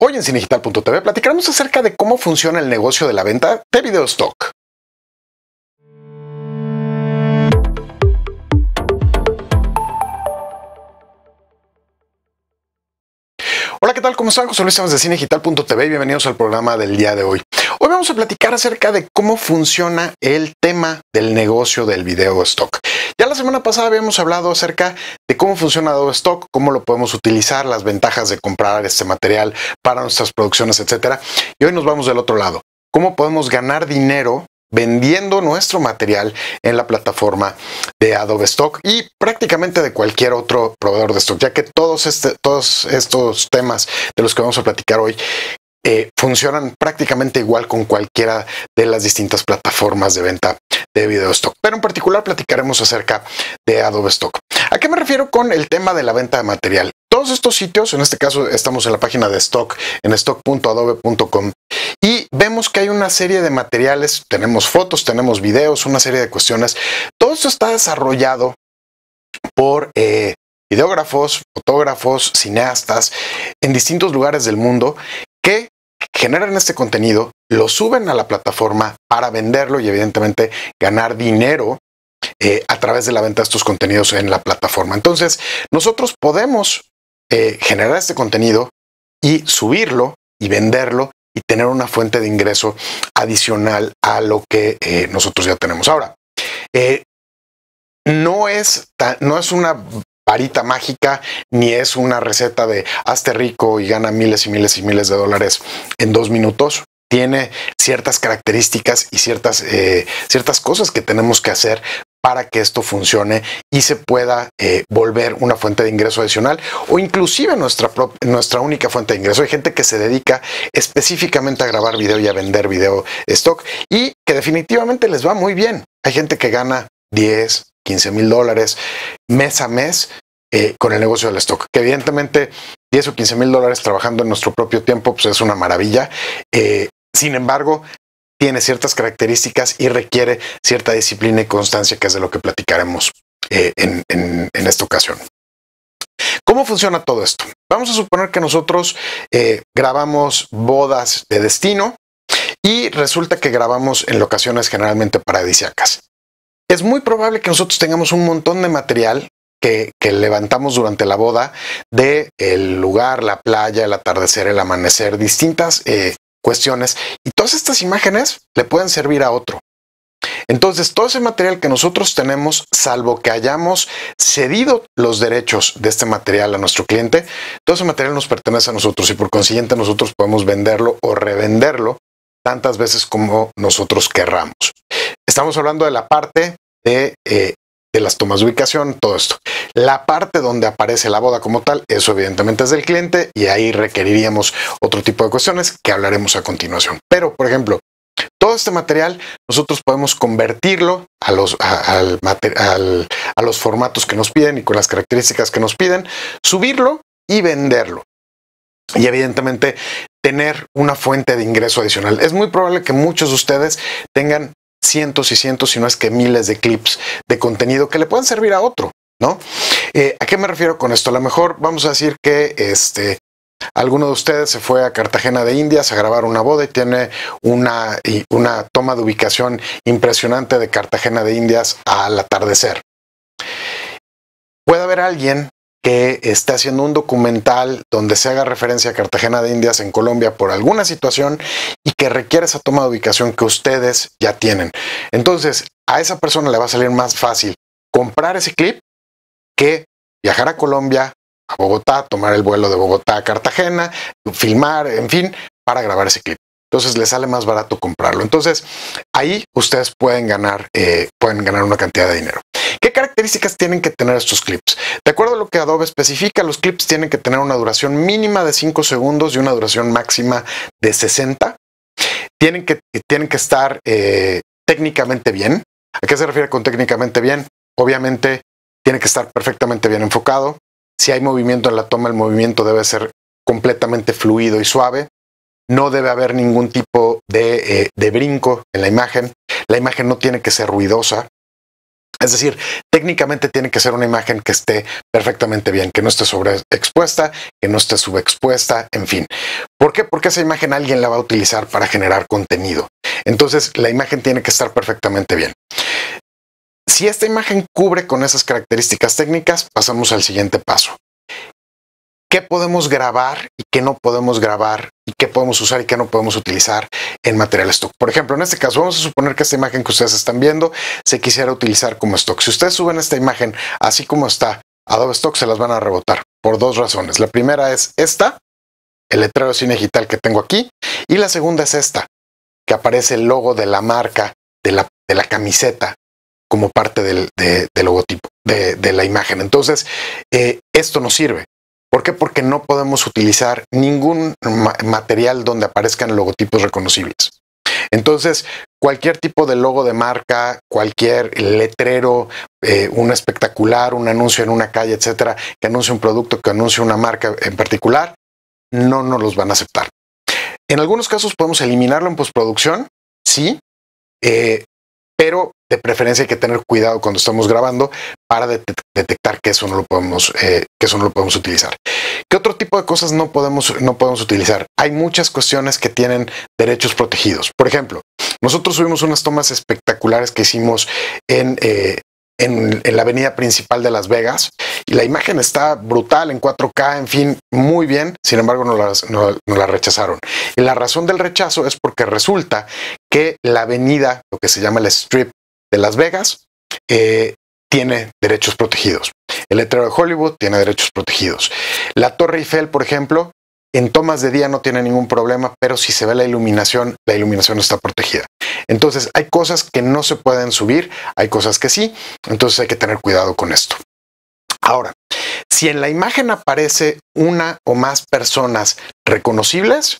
Hoy en Cinegital.tv platicaremos acerca de cómo funciona el negocio de la venta de video stock. Hola, ¿qué tal? ¿Cómo están? José Luis Estamos de Cinegital.tv y bienvenidos al programa del día de hoy. Hoy vamos a platicar acerca de cómo funciona el tema del negocio del video stock. Ya la semana pasada habíamos hablado acerca de cómo funciona Adobe stock, cómo lo podemos utilizar, las ventajas de comprar este material para nuestras producciones, etcétera. Y hoy nos vamos del otro lado. ¿Cómo podemos ganar dinero vendiendo nuestro material en la plataforma de Adobe Stock y prácticamente de cualquier otro proveedor de stock, ya que todos, este, todos estos temas de los que vamos a platicar hoy eh, funcionan prácticamente igual con cualquiera de las distintas plataformas de venta de video stock. Pero en particular platicaremos acerca de Adobe Stock. ¿A qué me refiero con el tema de la venta de material? Todos estos sitios, en este caso estamos en la página de stock, en stock.adobe.com, y vemos que hay una serie de materiales, tenemos fotos, tenemos videos, una serie de cuestiones. Todo esto está desarrollado por eh, videógrafos, fotógrafos, cineastas en distintos lugares del mundo que generan este contenido, lo suben a la plataforma para venderlo y evidentemente ganar dinero eh, a través de la venta de estos contenidos en la plataforma. Entonces, nosotros podemos eh, generar este contenido y subirlo y venderlo y tener una fuente de ingreso adicional a lo que eh, nosotros ya tenemos. Ahora, no es, no es una varita mágica ni es una receta de hazte rico y gana miles y miles y miles de dólares en dos minutos. Tiene ciertas características y ciertas, eh, ciertas cosas que tenemos que hacer para que esto funcione y se pueda eh, volver una fuente de ingreso adicional o inclusive nuestra, nuestra única fuente de ingreso. Hay gente que se dedica específicamente a grabar video y a vender video stock y que definitivamente les va muy bien. Hay gente que gana 10, 15 mil dólares mes a mes eh, con el negocio del stock, que evidentemente 10 o 15 mil dólares trabajando en nuestro propio tiempo, pues es una maravilla. Eh, sin embargo, tiene ciertas características y requiere cierta disciplina y constancia, que es de lo que platicaremos eh, en, en, esta ocasión. ¿Cómo funciona todo esto? Vamos a suponer que nosotros grabamos bodas de destino, y resulta que grabamos en locaciones generalmente paradisiacas. Es muy probable que nosotros tengamos un montón de material que, levantamos durante la boda de el lugar, la playa, el atardecer, el amanecer, distintas eh, cuestiones. Y todas estas imágenes le pueden servir a otro. Entonces, todo ese material que nosotros tenemos, salvo que hayamos cedido los derechos de este material a nuestro cliente, todo ese material nos pertenece a nosotros y por consiguiente nosotros podemos venderlo o revenderlo tantas veces como nosotros querramos. Estamos hablando de la parte eh, de, las tomas de ubicación, todo esto. La parte donde aparece la boda como tal, eso evidentemente es del cliente y ahí requeriríamos otro tipo de cuestiones que hablaremos a continuación. Pero, por ejemplo, todo este material nosotros podemos convertirlo a los, a los formatos que nos piden y con las características que nos piden, subirlo y venderlo. Y evidentemente tener una fuente de ingreso adicional. Es muy probable que muchos de ustedes tengan cientos y cientos, si no es que miles de clips de contenido que le puedan servir a otro, ¿no? Eh, ¿A qué me refiero con esto? A lo mejor vamos a decir que este, alguno de ustedes se fue a Cartagena de Indias a grabar una boda y tiene una, una toma de ubicación impresionante de Cartagena de Indias al atardecer. Puede haber alguien que está haciendo un documental donde se haga referencia a Cartagena de Indias en Colombia por alguna situación y que requiere esa toma de ubicación que ustedes ya tienen. Entonces, a esa persona le va a salir más fácil comprar ese clip que viajar a Colombia, a Bogotá, tomar el vuelo de Bogotá a Cartagena, filmar, en fin, para grabar ese clip. Entonces le sale más barato comprarlo. Entonces ahí ustedes pueden ganar, eh, pueden ganar una cantidad de dinero. ¿Qué características tienen que tener estos clips? De acuerdo a lo que Adobe especifica, los clips tienen que tener una duración mínima de 5 segundos y una duración máxima de 60. Tienen que, tienen que estar eh, técnicamente bien. ¿A qué se refiere con técnicamente bien? Obviamente tiene que estar perfectamente bien enfocado. Si hay movimiento en la toma, el movimiento debe ser completamente fluido y suave. No debe haber ningún tipo de eh, brinco en la imagen. La imagen no tiene que ser ruidosa. Es decir, técnicamente tiene que ser una imagen que esté perfectamente bien, que no esté sobreexpuesta, que no esté subexpuesta, en fin. ¿Por qué? Porque esa imagen alguien la va a utilizar para generar contenido. Entonces, la imagen tiene que estar perfectamente bien. Si esta imagen cubre con esas características técnicas, pasamos al siguiente paso. ¿Qué podemos grabar y qué no podemos grabar? ¿Y qué podemos usar y qué no podemos utilizar? en material stock. Por ejemplo, en este caso vamos a suponer que esta imagen que ustedes están viendo se quisiera utilizar como stock. Si ustedes suben esta imagen así como está Adobe Stock, se las van a rebotar por dos razones. La primera es esta, el letrero sin cine digital que tengo aquí, y la segunda es esta, que aparece el logo de la marca de la, camiseta como parte del, logotipo, de, la imagen. Entonces, eh, esto no sirve. ¿Por qué? Porque no podemos utilizar ningún material donde aparezcan logotipos reconocibles. Entonces, cualquier tipo de logo de marca, cualquier letrero, eh, un espectacular, un anuncio en una calle, etcétera, que anuncie un producto, que anuncie una marca en particular, no nos los van a aceptar. En algunos casos podemos eliminarlo en postproducción, sí, eh, pero de preferencia hay que tener cuidado cuando estamos grabando para detectar que eso no lo podemos, eh, que eso no lo podemos utilizar. ¿Qué otro tipo de cosas no podemos, no podemos utilizar? Hay muchas cuestiones que tienen derechos protegidos. Por ejemplo, nosotros subimos unas tomas espectaculares que hicimos en, eh, en, la avenida principal de Las Vegas. Y la imagen está brutal en 4K, en fin, muy bien. Sin embargo, no la, rechazaron. Y la razón del rechazo es porque resulta que la avenida, lo que se llama el Strip de Las Vegas, eh, tiene derechos protegidos. El letrero de Hollywood tiene derechos protegidos. La Torre Eiffel, por ejemplo, en tomas de día no tiene ningún problema, pero si se ve la iluminación, la iluminación está protegida. Entonces, hay cosas que no se pueden subir, hay cosas que sí, entonces hay que tener cuidado con esto. Ahora, si en la imagen aparece una o más personas reconocibles,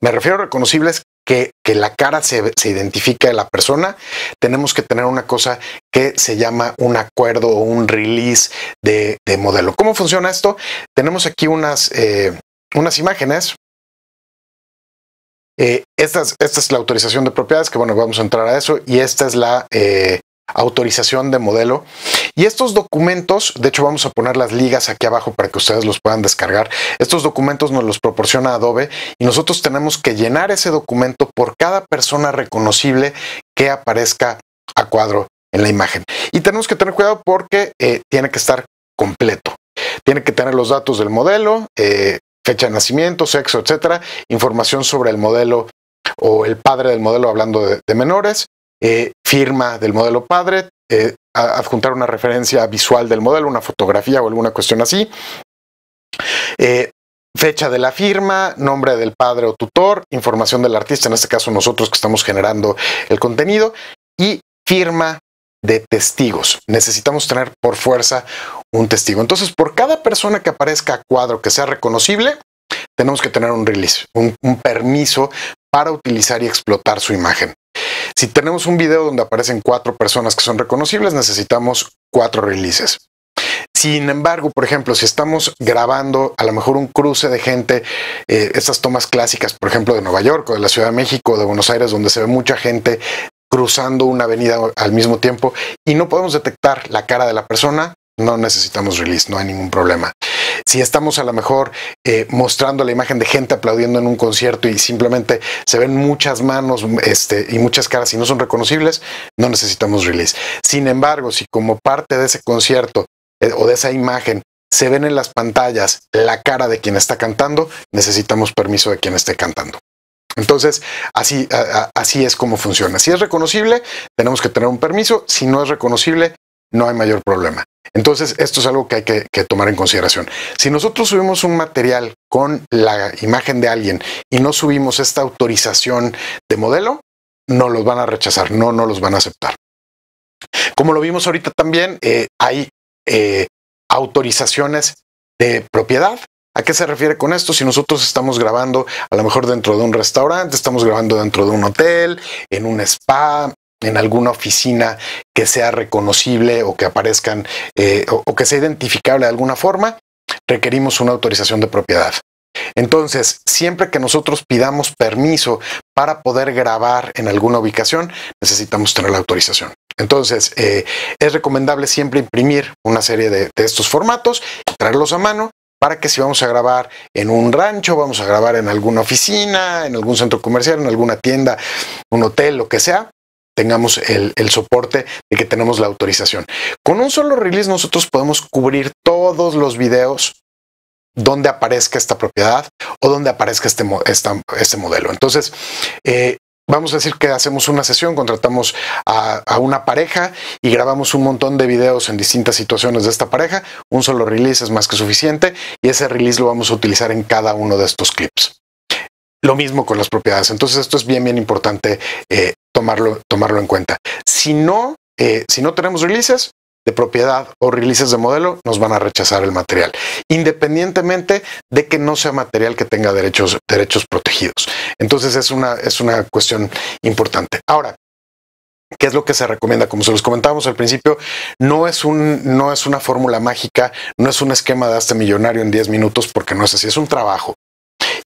me refiero a reconocibles que, la cara se, se, identifica de la persona, tenemos que tener una cosa que se llama un acuerdo o un release de, modelo. ¿Cómo funciona esto? Tenemos aquí unas, eh, unas imágenes. Eh, esta, es, la autorización de propiedades, que bueno, vamos a entrar a eso, y esta es la eh, autorización de modelo. Y estos documentos, de hecho vamos a poner las ligas aquí abajo para que ustedes los puedan descargar. Estos documentos nos los proporciona Adobe y nosotros tenemos que llenar ese documento por cada persona reconocible que aparezca a cuadro en la imagen. Y tenemos que tener cuidado porque eh, tiene que estar completo. Tiene que tener los datos del modelo, fecha de nacimiento, sexo, etcétera, información sobre el modelo o el padre del modelo hablando de, menores, eh, firma del modelo padre, eh, adjuntar una referencia visual del modelo, una fotografía o alguna cuestión así, eh, fecha de la firma, nombre del padre o tutor, información del artista, en este caso nosotros que estamos generando el contenido, y firma de testigos. Necesitamos tener por fuerza un testigo. Entonces, por cada persona que aparezca a cuadro que sea reconocible, tenemos que tener un release, un, permiso para utilizar y explotar su imagen. Si tenemos un video donde aparecen cuatro personas que son reconocibles, necesitamos cuatro releases. Sin embargo, por ejemplo, si estamos grabando a lo mejor un cruce de gente, eh, estas tomas clásicas, por ejemplo, de Nueva York o de la Ciudad de México o de Buenos Aires, donde se ve mucha gente cruzando una avenida al mismo tiempo y no podemos detectar la cara de la persona, no necesitamos release, no hay ningún problema. Si estamos a lo mejor eh, mostrando la imagen de gente aplaudiendo en un concierto y simplemente se ven muchas manos este, y muchas caras y no son reconocibles, no necesitamos release. Sin embargo, si como parte de ese concierto eh, o de esa imagen se ven en las pantallas la cara de quien está cantando, necesitamos permiso de quien esté cantando. Entonces, así, así es como funciona. Si es reconocible, tenemos que tener un permiso. Si no es reconocible, no hay mayor problema. Entonces, esto es algo que hay que, tomar en consideración. Si nosotros subimos un material con la imagen de alguien y no subimos esta autorización de modelo, no los van a rechazar, no, no los van a aceptar. Como lo vimos ahorita también, eh, hay eh, autorizaciones de propiedad ¿A qué se refiere con esto? Si nosotros estamos grabando a lo mejor dentro de un restaurante, estamos grabando dentro de un hotel, en un spa, en alguna oficina que sea reconocible o que aparezcan eh, o, que sea identificable de alguna forma, requerimos una autorización de propiedad. Entonces, siempre que nosotros pidamos permiso para poder grabar en alguna ubicación, necesitamos tener la autorización. Entonces, eh, es recomendable siempre imprimir una serie de estos formatos, traerlos a mano para que si vamos a grabar en un rancho, vamos a grabar en alguna oficina, en algún centro comercial, en alguna tienda, un hotel, lo que sea, tengamos el, soporte de que tenemos la autorización. Con un solo release nosotros podemos cubrir todos los videos donde aparezca esta propiedad o donde aparezca este, este modelo. Entonces, eh, vamos a decir que hacemos una sesión, contratamos a, una pareja y grabamos un montón de videos en distintas situaciones de esta pareja. Un solo release es más que suficiente y ese release lo vamos a utilizar en cada uno de estos clips. Lo mismo con las propiedades. Entonces esto es bien, bien importante eh, tomarlo, en cuenta. Si no, eh, si no tenemos releases de propiedad o releases de modelo, nos van a rechazar el material, independientemente de que no sea material que tenga derechos, derechos protegidos. Entonces es una, es una cuestión importante. Ahora, ¿Qué es lo que se recomienda? Como se los comentábamos al principio, no es, un, no es una fórmula mágica, no es un esquema de hasta millonario en 10 minutos, porque no es así, es un trabajo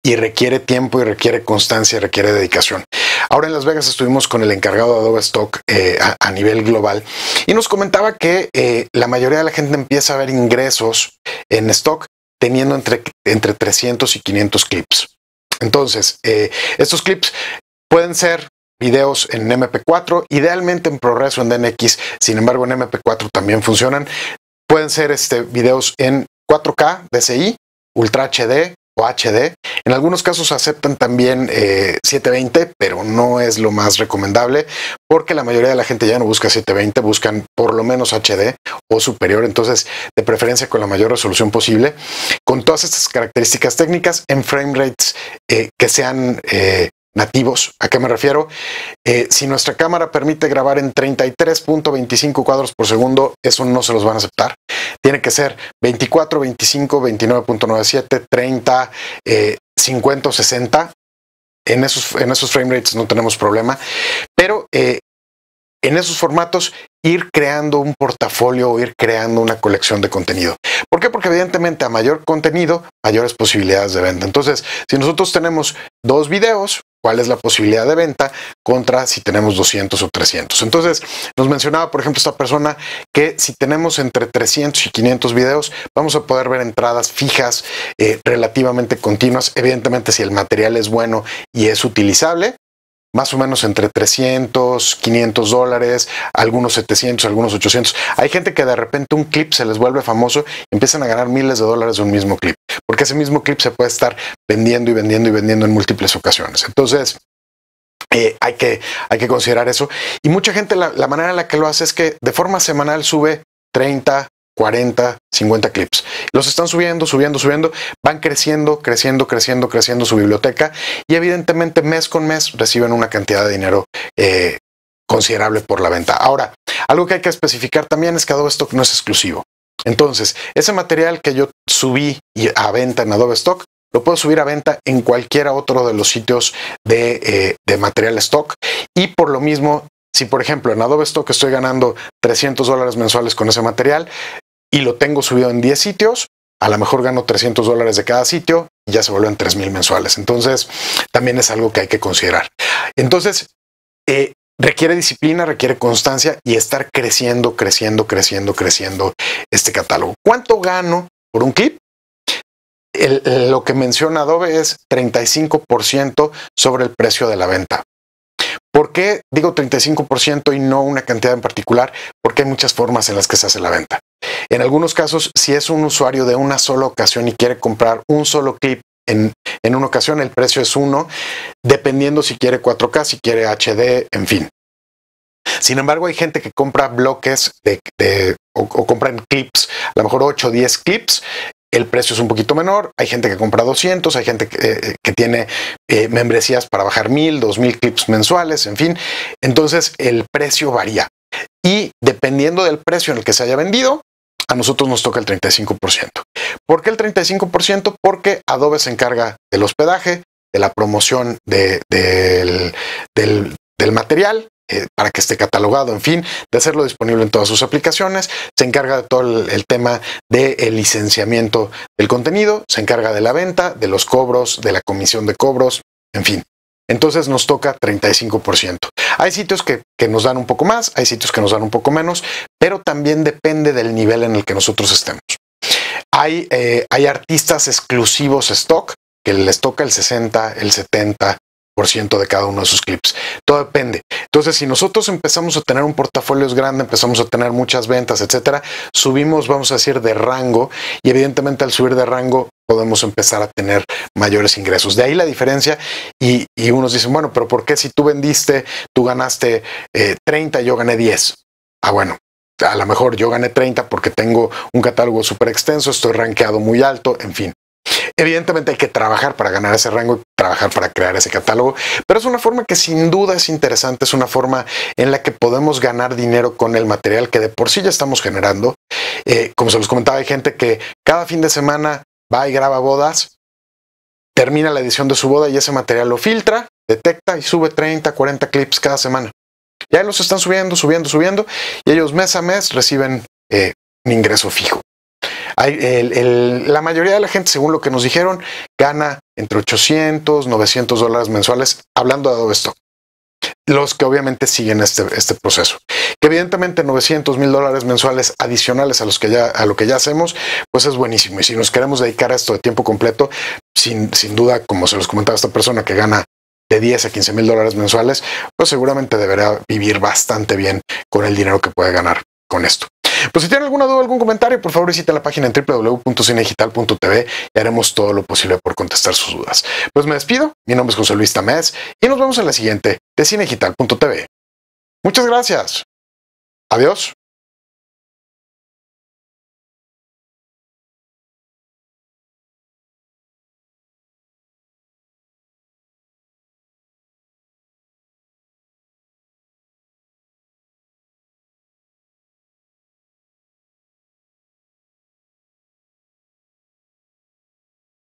y requiere tiempo y requiere constancia y requiere dedicación. Ahora en Las Vegas estuvimos con el encargado de Adobe Stock eh, a, nivel global y nos comentaba que eh, la mayoría de la gente empieza a ver ingresos en stock teniendo entre, entre 300 y 500 clips. Entonces, eh, estos clips pueden ser videos en MP4, idealmente en ProRes o en DNX, sin embargo en MP4 también funcionan. Pueden ser este, videos en 4K, DCI, Ultra HD, o HD. En algunos casos aceptan también 720, eh, pero no es lo más recomendable porque la mayoría de la gente ya no busca 720, buscan por lo menos HD o superior, entonces de preferencia con la mayor resolución posible, con todas estas características técnicas en frame rates eh, que sean eh, nativos. ¿A qué me refiero? Eh, si nuestra cámara permite grabar en 33.25 cuadros por segundo, eso no se los van a aceptar. Tiene que ser 24, 25, 29.97, 30, 50 60. En esos, en esos frame rates no tenemos problema, pero eh, en esos formatos ir creando un portafolio o ir creando una colección de contenido. ¿Por qué? Porque evidentemente a mayor contenido, mayores posibilidades de venta. Entonces, si nosotros tenemos dos videos, cuál es la posibilidad de venta contra si tenemos 200 o 300. Entonces, nos mencionaba, por ejemplo, esta persona que si tenemos entre 300 y 500 videos, vamos a poder ver entradas fijas eh, relativamente continuas. Evidentemente, si el material es bueno y es utilizable, más o menos entre 300, 500 dólares, algunos 700, algunos 800. Hay gente que de repente un clip se les vuelve famoso y empiezan a ganar miles de dólares un mismo clip, porque ese mismo clip se puede estar vendiendo y vendiendo y vendiendo en múltiples ocasiones. Entonces, eh, hay, que, hay que considerar eso. Y mucha gente la, la manera en la que lo hace es que de forma semanal sube 30, 40, 50 clips. Los están subiendo, subiendo, subiendo, van creciendo, creciendo, creciendo, creciendo su biblioteca y evidentemente mes con mes reciben una cantidad de dinero eh, considerable por la venta. Ahora, algo que hay que especificar también es que Adobe Stock no es exclusivo. Entonces, ese material que yo subí a venta en Adobe Stock, lo puedo subir a venta en cualquiera otro de los sitios de, eh, de material stock y por lo mismo si por ejemplo en Adobe Stock estoy ganando 300 dólares mensuales con ese material, y lo tengo subido en 10 sitios, a lo mejor gano 300 dólares de cada sitio y ya se vuelven 3,000 mensuales. Entonces, también es algo que hay que considerar. Entonces, eh, requiere disciplina, requiere constancia y estar creciendo, creciendo, creciendo, creciendo este catálogo. ¿Cuánto gano por un clip? lo que menciona Adobe es 35% sobre el precio de la venta. ¿Por qué digo 35% y no una cantidad en particular? Porque hay muchas formas en las que se hace la venta. En algunos casos, si es un usuario de una sola ocasión y quiere comprar un solo clip en, una ocasión, el precio es uno, dependiendo si quiere 4K, si quiere HD, en fin. Sin embargo, hay gente que compra bloques o, compran clips, a lo mejor 8 o 10 clips, el precio es un poquito menor. Hay gente que compra 200, hay gente que, eh, eh, tiene eh, membresías para bajar 1000, 2000 clips mensuales, en fin. Entonces el precio varía. Y dependiendo del precio en el que se haya vendido, a nosotros nos toca el 35%. ¿Por qué el 35%? Porque Adobe se encarga del hospedaje, de la promoción del, material, eh, para que esté catalogado, en fin, de hacerlo disponible en todas sus aplicaciones, se encarga de todo el, tema del licenciamiento del contenido, se encarga de la venta, de los cobros, de la comisión de cobros, en fin. Entonces nos toca 35%. Hay sitios que, nos dan un poco más, hay sitios que nos dan un poco menos, pero también depende del nivel en el que nosotros estemos. Hay, eh, hay artistas exclusivos stock que les toca el 60, el 70, ciento de cada uno de sus clips. Todo depende. Entonces, si nosotros empezamos a tener un portafolio grande, empezamos a tener muchas ventas, etcétera, subimos, vamos a decir, de rango y evidentemente al subir de rango podemos empezar a tener mayores ingresos. De ahí la diferencia y, unos dicen, bueno, pero ¿por qué si tú vendiste, tú ganaste 30 eh, yo gané 10? Ah, bueno, a lo mejor yo gané 30 porque tengo un catálogo súper extenso, estoy rankeado muy alto, en fin. Evidentemente hay que trabajar para ganar ese rango y trabajar para crear ese catálogo, pero es una forma que sin duda es interesante, es una forma en la que podemos ganar dinero con el material que de por sí ya estamos generando. Eh, como se los comentaba, hay gente que cada fin de semana va y graba bodas, termina la edición de su boda y ese material lo filtra, detecta y sube 30, 40 clips cada semana. Ya los están subiendo, subiendo, subiendo y ellos mes a mes reciben eh, un ingreso fijo la mayoría de la gente, según lo que nos dijeron, gana entre 800, 900 dólares mensuales, hablando de Adobe Stock. Los que obviamente siguen este, este proceso. Que evidentemente 900 mil dólares mensuales adicionales a, los que ya, a lo que ya hacemos, pues es buenísimo. Y si nos queremos dedicar a esto de tiempo completo, sin, sin duda, como se los comentaba esta persona que gana de 10 a 15 mil dólares mensuales, pues seguramente deberá vivir bastante bien con el dinero que puede ganar con esto. Pues si tienen alguna duda, o algún comentario, por favor visiten la página en www.cinedigital.tv y haremos todo lo posible por contestar sus dudas. Pues me despido, mi nombre es José Luis Tamés y nos vemos en la siguiente de cinedigital.tv. Muchas gracias. Adiós.